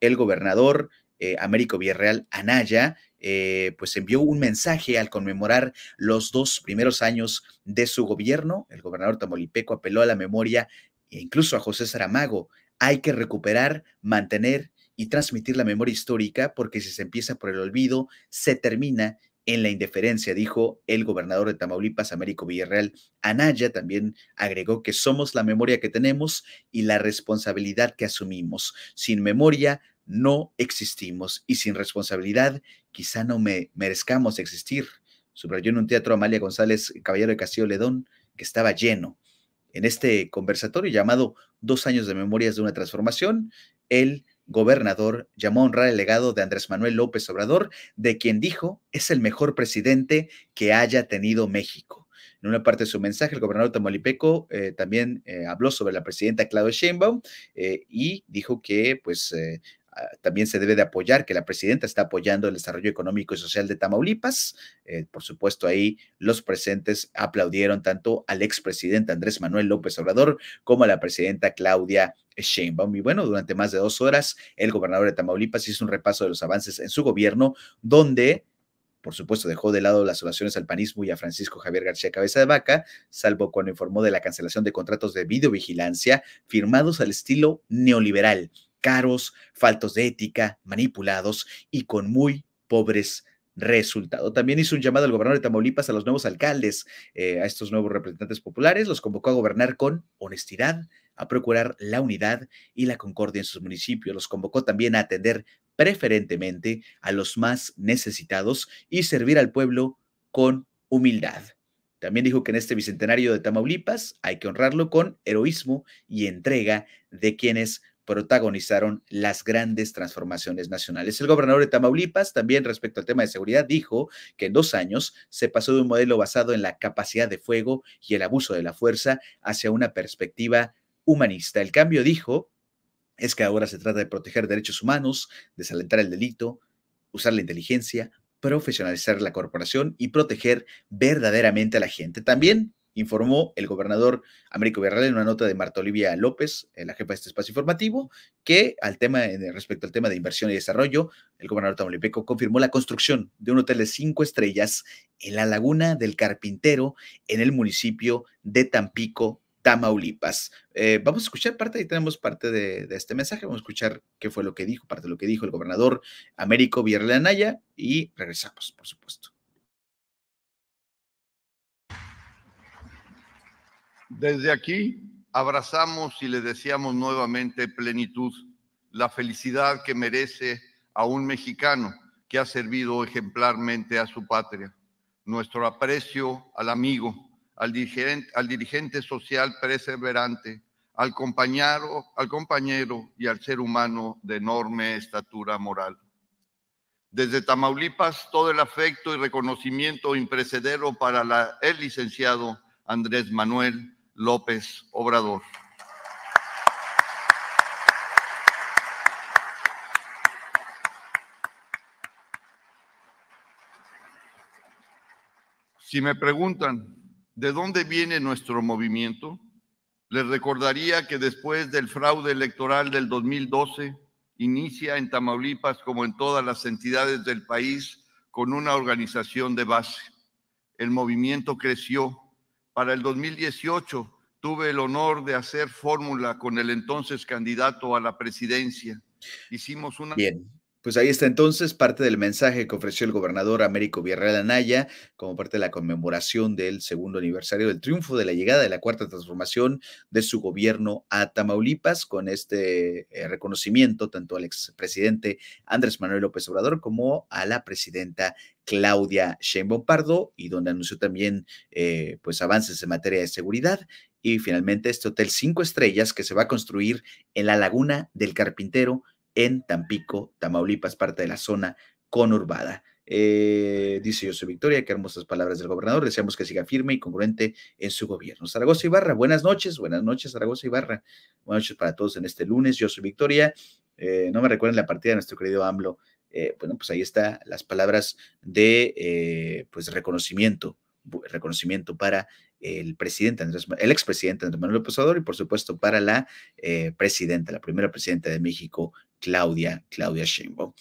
el gobernador eh, Américo Villarreal Anaya, eh, pues envió un mensaje al conmemorar los dos primeros años de su gobierno. El gobernador Tamolipeco apeló a la memoria e incluso a José Saramago. Hay que recuperar, mantener y transmitir la memoria histórica porque si se empieza por el olvido, se termina en la indiferencia, dijo el gobernador de Tamaulipas, Américo Villarreal. Anaya también agregó que somos la memoria que tenemos y la responsabilidad que asumimos. Sin memoria no existimos y sin responsabilidad quizá no me merezcamos existir. Subrayó en un teatro Amalia González, caballero de Castillo Ledón, que estaba lleno. En este conversatorio llamado Dos años de memorias de una transformación, él gobernador llamó a honrar el legado de Andrés Manuel López Obrador, de quien dijo es el mejor presidente que haya tenido México. En una parte de su mensaje, el gobernador tamaulipeco eh, también eh, habló sobre la presidenta Claudia Sheinbaum eh, y dijo que pues Ah, también se debe de apoyar que la presidenta está apoyando el desarrollo económico y social de Tamaulipas. Eh, por supuesto, ahí los presentes aplaudieron tanto al expresidente Andrés Manuel López Obrador como a la presidenta Claudia Sheinbaum. Y bueno, durante más de dos horas, el gobernador de Tamaulipas hizo un repaso de los avances en su gobierno, donde por supuesto, dejó de lado las oraciones al panismo y a Francisco Javier García Cabeza de Vaca, salvo cuando informó de la cancelación de contratos de videovigilancia firmados al estilo neoliberal caros, faltos de ética, manipulados y con muy pobres resultados. También hizo un llamado al gobernador de Tamaulipas a los nuevos alcaldes, eh, a estos nuevos representantes populares, los convocó a gobernar con honestidad, a procurar la unidad y la concordia en sus municipios, los convocó también a atender preferentemente a los más necesitados y servir al pueblo con humildad. También dijo que en este bicentenario de Tamaulipas hay que honrarlo con heroísmo y entrega de quienes protagonizaron las grandes transformaciones nacionales. El gobernador de Tamaulipas, también respecto al tema de seguridad, dijo que en dos años se pasó de un modelo basado en la capacidad de fuego y el abuso de la fuerza hacia una perspectiva humanista. El cambio, dijo, es que ahora se trata de proteger derechos humanos, desalentar el delito, usar la inteligencia, profesionalizar la corporación y proteger verdaderamente a la gente. También informó el gobernador Américo Villarreal en una nota de Marta Olivia López, eh, la jefa de este espacio informativo, que al tema, respecto al tema de inversión y desarrollo, el gobernador tamaulipeco confirmó la construcción de un hotel de cinco estrellas en la Laguna del Carpintero, en el municipio de Tampico, Tamaulipas. Eh, vamos a escuchar parte, ahí tenemos parte de, de, este mensaje, vamos a escuchar qué fue lo que dijo, parte de lo que dijo el gobernador Américo Villarreal Anaya y regresamos, por supuesto. Desde aquí abrazamos y le deseamos nuevamente plenitud, la felicidad que merece a un mexicano que ha servido ejemplarmente a su patria. Nuestro aprecio al amigo, al dirigente, social perseverante, al compañero, al compañero y al ser humano de enorme estatura moral. Desde Tamaulipas, todo el afecto y reconocimiento imprecedero para el licenciado Andrés Manuel López Obrador. Si me preguntan de dónde viene nuestro movimiento, les recordaría que después del fraude electoral del 2012, inicia en Tamaulipas, como en todas las entidades del país, con una organización de base. El movimiento creció para el 2018 tuve el honor de hacer fórmula con el entonces candidato a la presidencia. Hicimos una Bien. Pues ahí está entonces parte del mensaje que ofreció el gobernador Américo Villarreal Anaya como parte de la conmemoración del segundo aniversario del triunfo de la llegada de la cuarta transformación de su gobierno a Tamaulipas con este eh, reconocimiento tanto al expresidente Andrés Manuel López Obrador como a la presidenta Claudia Sheinbaum Pardo y donde anunció también eh, pues avances en materia de seguridad y finalmente este hotel cinco estrellas que se va a construir en la laguna del Carpintero en Tampico, Tamaulipas, parte de la zona conurbada. Eh, dice: yo soy Victoria, que hermosas palabras del gobernador. Deseamos que siga firme y congruente en su gobierno. Zaragoza Ibarra, buenas noches, buenas noches, Zaragoza Ibarra. Buenas noches para todos en este lunes. Yo soy Victoria. Eh, no me recuerden la partida de nuestro querido AMLO. Eh, bueno, pues ahí está las palabras de pues reconocimiento reconocimiento para el presidente Andrés, el expresidente Andrés Manuel López y por supuesto para la eh, presidenta, la primera presidenta de México, Claudia, Claudia Sheinbaum.